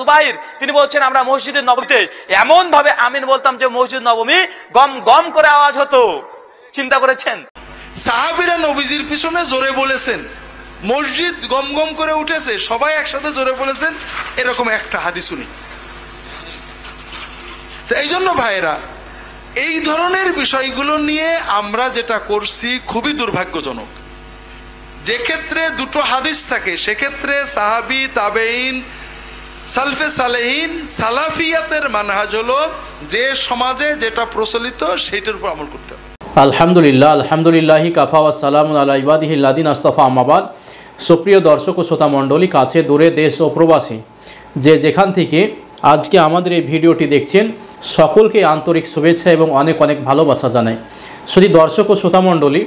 জুবাইর তিনি বলছেন আমরা মসজিদে নবমীতে এমন ভাবে আমিন বলতাম যে মসজিদ নবমী গম গম করে আওয়াজ হতো চিন্তা করেছেন সাহাবিরা নবীজির পিছনে জোরে বলেছেন মসজিদ গম গম করে উঠেছে সবাই একসাথে জোরে বলেছেন এরকম একটা হাদিস উনি এই জন্য ভাইরা এই ধরনের বিষয়গুলো নিয়ে আমরা যেটা করছি খুবই দুর্ভাগ্যজনক যে ক্ষেত্রে দুটো হাদিস থাকে সেক্ষেত্রে সাহাবি তাবেইন সালফে সালেহীন সালাফিয়াতের মানহাজ হলো যে সমাজে যেটা প্রচলিত সেটার উপর আমল করতে হবে আলহামদুলিল্লাহ আলহামদুলিল্লাহি কাফা ওয়াসালাম আল্লাহ ইবাদিহিল্লাদিন আস্তাফা আমাবাদ সুপ্রিয় দর্শক ও শ্রোতামণ্ডলী কাছে দূরে দেশ ও প্রবাসী যে যেখান থেকে আজকে আমাদের এই ভিডিওটি দেখছেন সকলকে আন্তরিক শুভেচ্ছা এবং অনেক অনেক ভালোবাসা জানাই শুধু দর্শক ও শ্রোতামণ্ডলী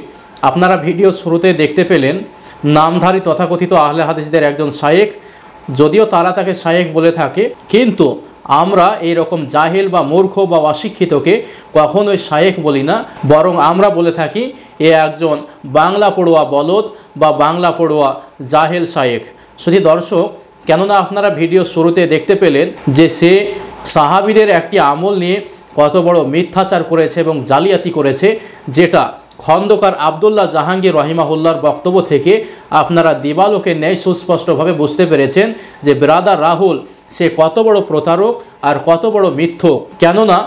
আপনারা ভিডিও শুরুতে দেখতে পেলেন নামধারী তথাকথিত আহলে হাদিসদের একজন শায়েক যদিও তারা তাকে শায়েক বলে থাকে কিন্তু আমরা এই রকম জাহেল বা মূর্খ বা অশিক্ষিতকে কখনোই শায়েক বলি না বরং আমরা বলে থাকি এ একজন বাংলা পড়ুয়া বলদ বা বাংলা পড়ুয়া জাহেল শায়েক শুধু দর্শক কেননা আপনারা ভিডিও শুরুতে দেখতে পেলেন যে সে সাহাবিদের একটি আমল নিয়ে কত বড় মিথ্যাচার করেছে এবং জালিয়াতি করেছে যেটা খন্দকার আবদুল্লাহ জাহাঙ্গীর রহিমাহুল্লার বক্তব্য থেকে আপনারা দিবালোকে ন্যায় সুস্পষ্টভাবে বুঝতে পেরেছেন যে ব্রাদার রাহুল সে কত বড় প্রতারক আর কত বড় মিথ্য কেননা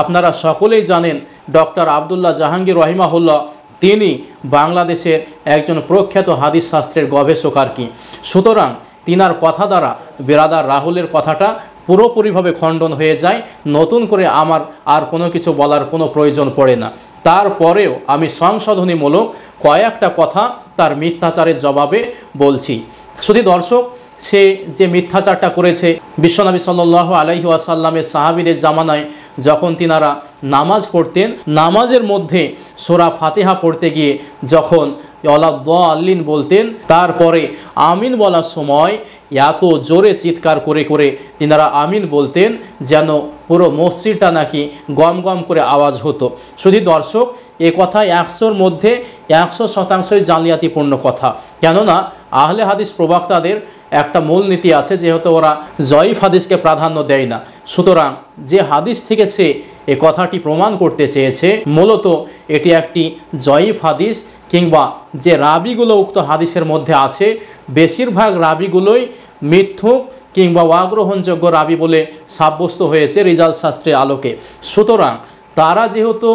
আপনারা সকলেই জানেন ডক্টর আবদুল্লাহ জাহাঙ্গীর রহিমাহুল্লাহ তিনি বাংলাদেশের একজন প্রখ্যাত হাদিস শাস্ত্রের গবেষক আর কি সুতরাং তিনার কথা দ্বারা বেরাদার রাহুলের কথাটা পুরোপুরিভাবে খণ্ডন হয়ে যায় নতুন করে আমার আর কোনো কিছু বলার কোনো প্রয়োজন পড়ে না তারপরেও আমি সংশোধনীমূলক কয়েকটা কথা তার মিথ্যাচারের জবাবে বলছি শুধু দর্শক সে যে মিথ্যাচারটা করেছে বিশ্বনবী সাল্লাহ আলহি আসাল্লামের সাহাবিদের জামানায় যখন তিনারা নামাজ পড়তেন নামাজের মধ্যে সোরা ফাতেহা পড়তে গিয়ে যখন ইয়ালাদ্দাল্লিন বলতেন তারপরে আমিন বলার সময় এত জোরে চিৎকার করে করে তিনারা আমিন বলতেন যেন পুরো মসজিদটা নাকি গম গম করে আওয়াজ হতো শুধু দর্শক এ কথা একশোর মধ্যে একশো শতাংশই জালিয়াতিপূর্ণ কথা কেননা আহলে হাদিস প্রবক্তাদের একটা মূল নীতি আছে যেহেতু ওরা জয়ীফ হাদিসকে প্রাধান্য দেয় না সুতরাং যে হাদিস থেকে সে এ কথাটি প্রমাণ করতে চেয়েছে মূলত এটি একটি জয়ীফ হাদিস কিংবা যে রাবিগুলো উক্ত হাদিসের মধ্যে আছে বেশিরভাগ রাবিগুলোই মিথ্যুক কিংবা অগ্রহণযোগ্য রাবি বলে সাব্যস্ত হয়েছে রিজাল শাস্ত্রের আলোকে সুতরাং তারা যেহেতু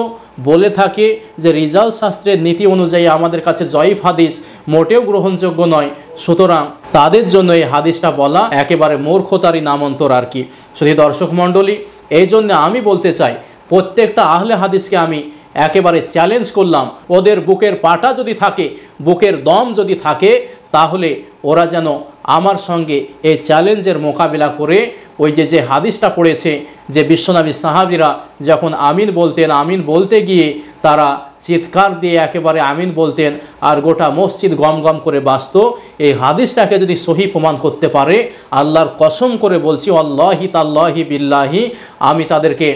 বলে থাকে যে রিজাল শাস্ত্রের নীতি অনুযায়ী আমাদের কাছে জয়ীফ হাদিস মোটেও গ্রহণযোগ্য নয় সুতরাং তাদের জন্য এই হাদিসটা বলা একেবারে মূর্খতারই নামন্তর আর কি শুধু দর্শক মণ্ডলী এই জন্য আমি বলতে চাই প্রত্যেকটা আহলে হাদিসকে আমি একেবারে চ্যালেঞ্জ করলাম ওদের বুকের পাটা যদি থাকে বুকের দম যদি থাকে তাহলে ওরা যেন আমার সঙ্গে এই চ্যালেঞ্জের মোকাবিলা করে ওই যে যে হাদিসটা পড়েছে যে বিশ্বনবী সাহাবিরা যখন আমিন বলতেন আমিন বলতে গিয়ে তারা চিৎকার দিয়ে একেবারে আমিন বলতেন আর গোটা মসজিদ গম গম করে বাঁচত এই হাদিসটাকে যদি সহি প্রমাণ করতে পারে আল্লাহর কসম করে বলছি অল্লাহি তাল্লাহি বিল্লাহি আমি তাদেরকে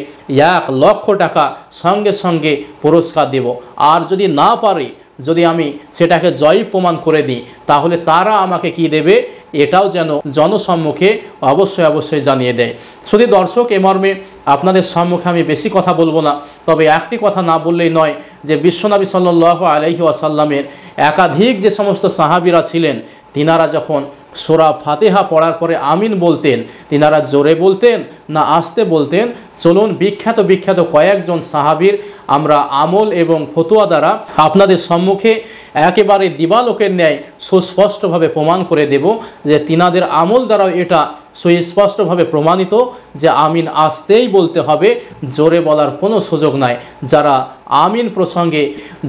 এক লক্ষ টাকা সঙ্গে সঙ্গে পুরস্কার দেব আর যদি না পারে যদি আমি সেটাকে জয় প্রমাণ করে দিই তাহলে তারা আমাকে কি দেবে এটাও যেন জনসম্মুখে অবশ্যই অবশ্যই জানিয়ে দেয় শুধু দর্শক এ মর্মে আপনাদের সম্মুখে আমি বেশি কথা বলবো না তবে একটি কথা না বললেই নয় যে বিশ্বনবী সাল্লাহ আলহি আসাল্লামের একাধিক যে সমস্ত সাহাবিরা ছিলেন তিনারা যখন সোরা ফাতেহা পড়ার পরে আমিন বলতেন তিনারা জোরে বলতেন না আসতে বলতেন চলুন বিখ্যাত বিখ্যাত কয়েকজন সাহাবির আমরা আমল এবং ফতুয়া দ্বারা আপনাদের সম্মুখে একেবারে দিবালোকের ন্যায় সুস্পষ্টভাবে প্রমাণ করে দেব যে তিনাদের আমল দ্বারাও এটা সুস্পষ্টভাবে প্রমাণিত যে আমিন আসতেই বলতে হবে জোরে বলার কোনো সুযোগ নাই যারা আমিন প্রসঙ্গে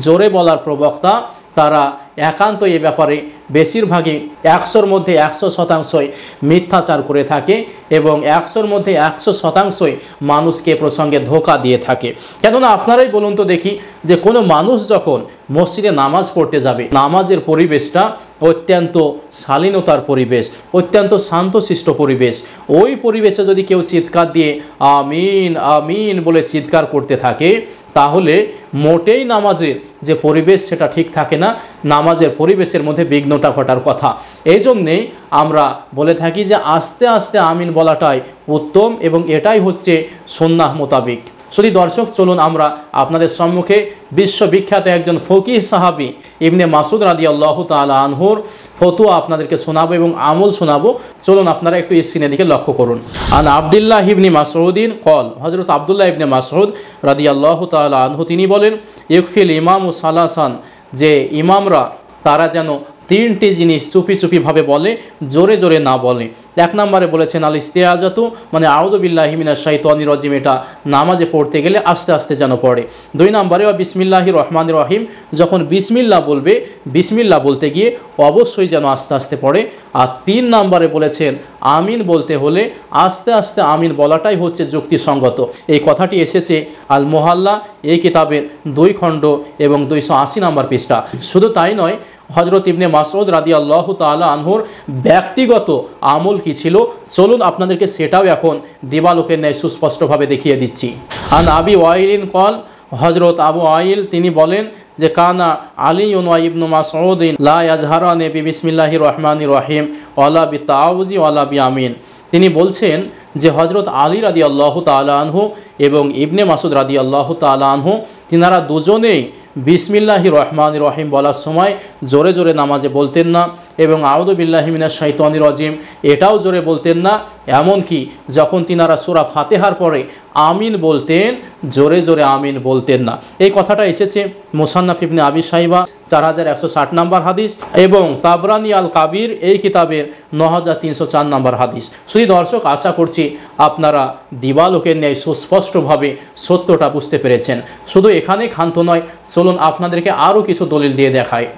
জোরে বলার প্রবক্তা তারা একান্ত এ ব্যাপারে বেশিরভাগই একশোর মধ্যে একশো শতাংশই মিথ্যাচার করে থাকে এবং একশোর মধ্যে একশো শতাংশই মানুষকে প্রসঙ্গে ধোকা দিয়ে থাকে কেননা আপনারাই বলুন তো দেখি যে কোনো মানুষ যখন মসজিদে নামাজ পড়তে যাবে নামাজের পরিবেশটা অত্যন্ত শালীনতার পরিবেশ অত্যন্ত শান্তশিষ্ট পরিবেশ ওই পরিবেশে যদি কেউ চিৎকার দিয়ে আমিন আমিন বলে চিৎকার করতে থাকে তাহলে মোটেই নামাজের যে পরিবেশ সেটা ঠিক থাকে না নামাজের পরিবেশের মধ্যে বিঘ্নটা ঘটার কথা এই জন্যেই আমরা বলে থাকি যে আস্তে আস্তে আমিন বলাটাই উত্তম এবং এটাই হচ্ছে সন্ন্যাহ মোতাবিক শুধু দর্শক চলুন আমরা আপনাদের সম্মুখে বিশ্ববিখ্যাত একজন ফকি সাহাবি ইবনে মাসুদ রাদি আল্লাহ তালা আনহুর ফতুয়া আপনাদেরকে শোনাবো এবং আমল শোনাবো চলুন আপনারা একটু স্ক্রিনের দিকে লক্ষ্য করুন আন আবদুল্লাহ ইবনি মাসউদ্দিন কল হজরত আবদুল্লাহ ইবনে মাসুদ রাদি আল্লাহ তালা আনহু তিনি বলেন ইউকফিল ইমাম ও সালাসান যে ইমামরা তারা যেন তিনটি জিনিস চুপি চুপিভাবে বলে জোরে জোরে না বলে এক নম্বরে বলেছেন আল ইস্তেয়াজাতু মানে আউদুবিল্লাহ মিনা শাহিতানি রজিম এটা নামাজে পড়তে গেলে আস্তে আস্তে যেন পড়ে দুই নম্বরে বিসমিল্লাহি রহমান রহিম যখন বিসমিল্লা বলবে বিসমিল্লা বলতে গিয়ে অবশ্যই যেন আস্তে আস্তে পড়ে আর তিন নম্বরে বলেছেন আমিন বলতে হলে আস্তে আস্তে আমিন বলাটাই হচ্ছে যুক্তিসঙ্গত এই কথাটি এসেছে আল মোহাল্লা এই কিতাবের দুই খণ্ড এবং দুইশো আশি নম্বর পৃষ্ঠা শুধু তাই নয় হজরত ইবনে মাসুদ রাদি আল্লাহ তালা আনহুর ব্যক্তিগত আমল কি ছিল চলুন আপনাদেরকে সেটাও এখন দিবালোকের ন্যায় সুস্পষ্টভাবে দেখিয়ে দিচ্ছি আন আবি ওয়াইলিন কল হজরত আবু আইল তিনি বলেন যে কানা আলী ওয়া ইবনু মাসউদ্দিন লা ইয়াজহারা নেবি বিসমিল্লাহির রহমান রহিম ওয়ালা বি তাওজি ওয়ালা বি আমিন তিনি বলছেন যে হজরত আলী রাদি আল্লাহ তালা আনহু এবং ইবনে মাসুদ রাদি আল্লাহ তালাহু তিনারা দুজনেই বিসমিল্লাহি রহমান রহিম বলার সময় জোরে জোরে নামাজে বলতেন না এবং আউদুবিল্লাহিমিনা শৈতানির রজিম এটাও জোরে বলতেন না এমনকি যখন তিনারা সুরা ফাতেহার পরে আমিন বলতেন জোরে জোরে আমিন বলতেন না এই কথাটা এসেছে মুসান্না ফিবনে আবি সাইবা চার হাজার একশো ষাট নাম্বার হাদিস এবং তাবরানি আল কাবির এই কিতাবের ন হাজার তিনশো চার নাম্বার হাদিস শুধু দর্শক আশা করছি আপনারা দিবালোকের ন্যায় সুস্পষ্ট স্পষ্টভাবে সত্যটা বুঝতে পেরেছেন শুধু এখানে ক্ষান্ত নয় চলুন আপনাদেরকে আরও কিছু দলিল দিয়ে দেখায়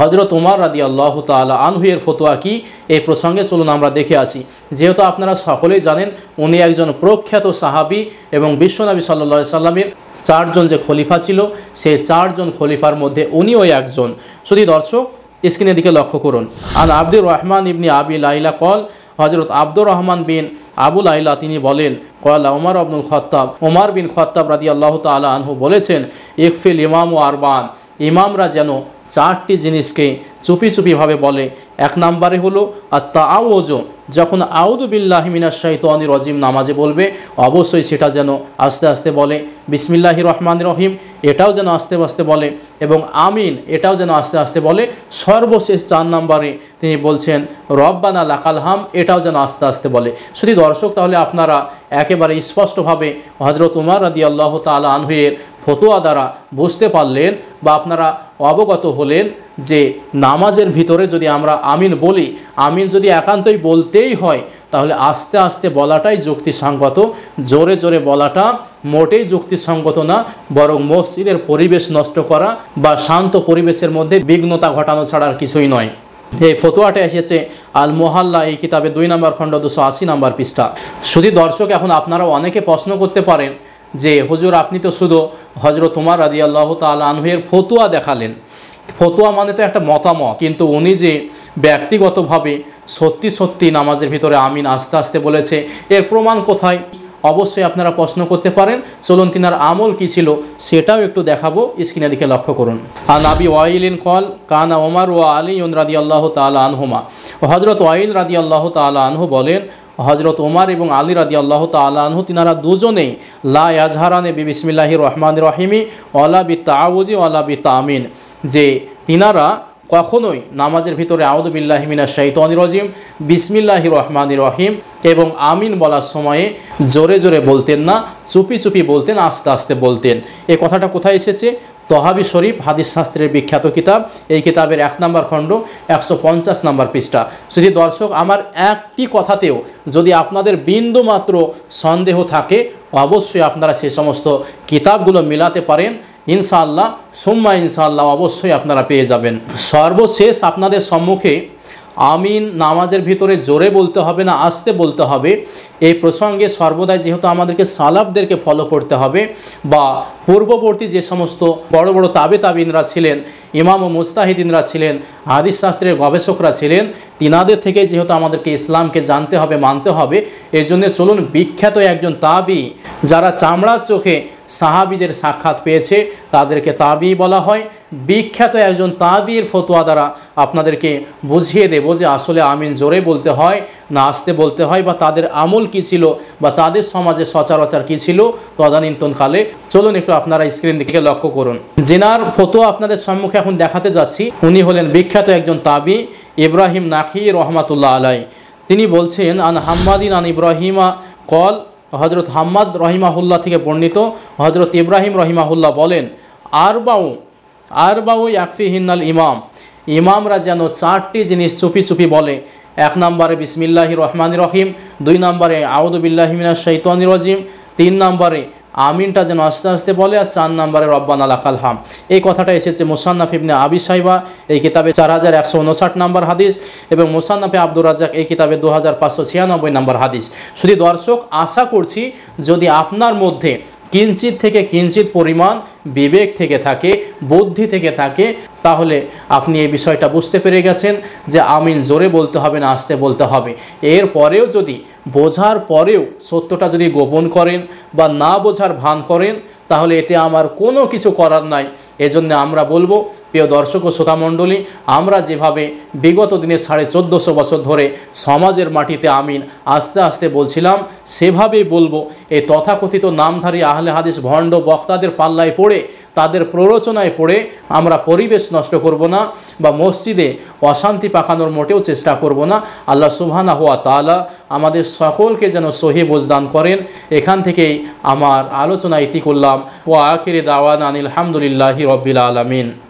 হজরত উমার রাদি আল্লাহ তালা আনহুয়ের ফতোয়া কি এই প্রসঙ্গে চলুন আমরা দেখে আসি যেহেতু আপনারা সকলেই জানেন উনি একজন প্রখ্যাত সাহাবি এবং বিশ্বনবী সাল্লা সাল্লামের চারজন যে খলিফা ছিল সেই চারজন খলিফার মধ্যে উনিও একজন শুধু দর্শক স্ক্রিনের দিকে লক্ষ্য করুন আন আব্দুর রহমান ইবনি আবি লাইলা কল হজরত আব্দুর রহমান বিন আবুল আইলা তিনি বলেন কয়লা ওমর আব্দুল খত্তাব উমার বিন খত্তাব রাজি আল্লাহ তালা আনহু বলেছেন ইকফিল ইমাম ও আরবান ইমামরা যেন চারটি জিনিসকে চুপি চুপিভাবে বলে এক নম্বরে হলো আর আত্মা আওজ যখন আউদুবিল্লাহ অনির রজিম নামাজে বলবে অবশ্যই সেটা যেন আস্তে আস্তে বলে বিসমিল্লাহি রহমান রহিম এটাও যেন আস্তে আস্তে বলে এবং আমিন এটাও যেন আস্তে আস্তে বলে সর্বশেষ চার নম্বরে তিনি বলছেন রব্বানা লাকাল হাম এটাও যেন আস্তে আস্তে বলে শুধু দর্শক তাহলে আপনারা একেবারে স্পষ্টভাবে হজরত উমার রাদি আল্লাহ তালা আনহুয়ের ফতোয়া দ্বারা বুঝতে পারলেন বা আপনারা অবগত হলেন যে নামাজের ভিতরে যদি আমরা আমিন বলি আমিন যদি একান্তই বলতেই হয় তাহলে আস্তে আস্তে বলাটাই যুক্তিসঙ্গত জোরে জোরে বলাটা মোটেই যুক্তিসঙ্গত না বরং মসজিদের পরিবেশ নষ্ট করা বা শান্ত পরিবেশের মধ্যে বিঘ্নতা ঘটানো ছাড়া আর কিছুই নয় এই ফতোয়াটা এসেছে আল মোহাল্লা এই কিতাবে দুই নম্বর খণ্ড দুশো আশি নম্বর পৃষ্ঠা শুধু দর্শক এখন আপনারা অনেকে প্রশ্ন করতে পারেন যে হুজুর আপনি তো শুধু হজরত তোমার রাজি আল্লাহ তাল ফতুয়া ফতোয়া দেখালেন ফতোয়া মানে তো একটা মতামত কিন্তু উনি যে ব্যক্তিগতভাবে সত্যি সত্যি নামাজের ভিতরে আমিন আস্তে আস্তে বলেছে এর প্রমাণ কোথায় অবশ্যই আপনারা প্রশ্ন করতে পারেন চলুন তিনার আমল কি ছিল সেটাও একটু দেখাবো স্ক্রিনের দিকে লক্ষ্য করুন আর নাবি ওয়াইলিন কল কানা ওমার ওয়া আলী রাদি আল্লাহ তালা আনহুমা হজরত ওয়াইল রাদি আল্লাহ তালা আনহু বলেন হজরত ওমার এবং আলী রাদি আল্লাহ আনহু তিনারা দুজনেই লা ইয়াজহারানে বি বিসমিল্লাহি রহমান রহিমি ওলা বি তাউজি ওলা বি তামিন যে তিনারা কখনোই নামাজের ভিতরে আউদুবিল্লাহমিনা শৈতনির রজিম বিসমিল্লাহি রহমান রহিম এবং আমিন বলার সময়ে জোরে জোরে বলতেন না চুপি চুপি বলতেন আস্তে আস্তে বলতেন এ কথাটা কোথায় এসেছে তহাবি শরীফ হাদিস শাস্ত্রের বিখ্যাত কিতাব এই কিতাবের এক নম্বর খণ্ড একশো পঞ্চাশ নম্বর পৃষ্ঠা যদি দর্শক আমার একটি কথাতেও যদি আপনাদের বিন্দু মাত্র সন্দেহ থাকে অবশ্যই আপনারা সে সমস্ত কিতাবগুলো মিলাতে পারেন ইনশাআল্লাহ সুম্মা ইনশাআল্লাহ অবশ্যই আপনারা পেয়ে যাবেন সর্বশেষ আপনাদের সম্মুখে আমিন নামাজের ভিতরে জোরে বলতে হবে না আসতে বলতে হবে এই প্রসঙ্গে সর্বদাই যেহেতু আমাদেরকে সালাবদেরকে ফলো করতে হবে বা পূর্ববর্তী যে সমস্ত বড় বড় তাবে তাবিনরা ছিলেন ইমাম ও মুস্তাহিদিনরা ছিলেন হাদিস শাস্ত্রের গবেষকরা ছিলেন তিনাদের থেকে যেহেতু আমাদেরকে ইসলামকে জানতে হবে মানতে হবে এর জন্য চলুন বিখ্যাত একজন তাবি যারা চামড়ার চোখে সাহাবিদের সাক্ষাৎ পেয়েছে তাদেরকে তাবি বলা হয় বিখ্যাত একজন তাবির ফতোয়া দ্বারা আপনাদেরকে বুঝিয়ে দেবো যে আসলে আমিন জোরে বলতে হয় না আসতে বলতে হয় বা তাদের আমল কি ছিল বা তাদের সমাজে সচরাচর কি ছিল তদানীন্তনকালে চলুন একটু আপনারা স্ক্রিন দিকে লক্ষ্য করুন জেনার ফতোয়া আপনাদের সম্মুখে এখন দেখাতে যাচ্ছি উনি হলেন বিখ্যাত একজন তাবি ইব্রাহিম নাকি রহমাতুল্লাহ আলাই তিনি বলছেন আন হাম্মাদিন আন ইব্রাহিমা কল হজরত হাম্মাদ রহিমাহুল্লাহ থেকে বর্ণিত হজরত ইব্রাহিম রহিমাহুল্লাহ বলেন আর বাউ আর বাউ ইয়াকফি হিন্নাল ইমাম ইমামরা যেন চারটি জিনিস চুপি চুপি বলে এক নম্বরে বিসমিল্লাহি রহমান রহিম দুই নম্বরে আউদুবিল্লাহমিনা শৈতানি রজিম তিন নম্বরে আমিনটা যেন আস্তে আস্তে বলে আর চার নাম্বারে রব্বান আল আকাল হাম এই কথাটা এসেছে মোসান্নাফ ইবনে আবি সাইবা এই কিতাবে চার হাজার একশো উনষাট নম্বর হাদিস এবং মোসান্নাফে আব্দুর রাজাক এই কিতাবে দু হাজার পাঁচশো ছিয়ানব্বই নম্বর হাদিস শুধু দর্শক আশা করছি যদি আপনার মধ্যে কিঞ্চিত থেকে কিঞ্চিত পরিমাণ বিবেক থেকে থাকে বুদ্ধি থেকে থাকে তাহলে আপনি এই বিষয়টা বুঝতে পেরে গেছেন যে আমিন জোরে বলতে হবে না আসতে বলতে হবে এর পরেও যদি বোঝার পরেও সত্যটা যদি গোপন করেন বা না বোঝার ভান করেন তাহলে এতে আমার কোনো কিছু করার নাই এজন্য আমরা বলবো প্রিয় দর্শক ও শ্রোতামণ্ডলী আমরা যেভাবে বিগত দিনে সাড়ে চোদ্দোশো বছর ধরে সমাজের মাটিতে আমিন আস্তে আস্তে বলছিলাম সেভাবেই বলবো এই তথাকথিত নামধারী আহলে হাদিস ভণ্ড বক্তাদের পাল্লায় পড়ে তাদের প্ররোচনায় পড়ে আমরা পরিবেশ নষ্ট করব না বা মসজিদে অশান্তি পাকানোর মোটেও চেষ্টা করব না আল্লাহ সুবহানা হুয়া তালা আমাদের সকলকে যেন সহি বোজদান করেন এখান থেকেই আমার আলোচনা ইতি করলাম ও আখিরে দাওয়ান আনিল হামদুলিল্লাহি রব্বিল আলমিন